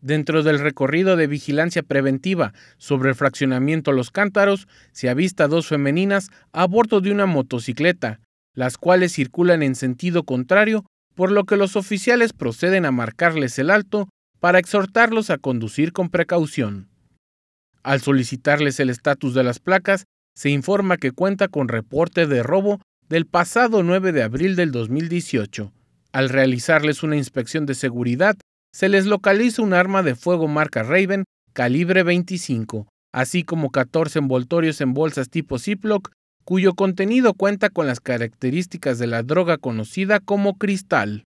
Dentro del recorrido de vigilancia preventiva sobre el fraccionamiento Los Cántaros, se avista dos femeninas a bordo de una motocicleta, las cuales circulan en sentido contrario, por lo que los oficiales proceden a marcarles el alto para exhortarlos a conducir con precaución. Al solicitarles el estatus de las placas, se informa que cuenta con reporte de robo del pasado 9 de abril del 2018. Al realizarles una inspección de seguridad, se les localiza un arma de fuego marca Raven calibre 25, así como 14 envoltorios en bolsas tipo Ziploc, cuyo contenido cuenta con las características de la droga conocida como cristal.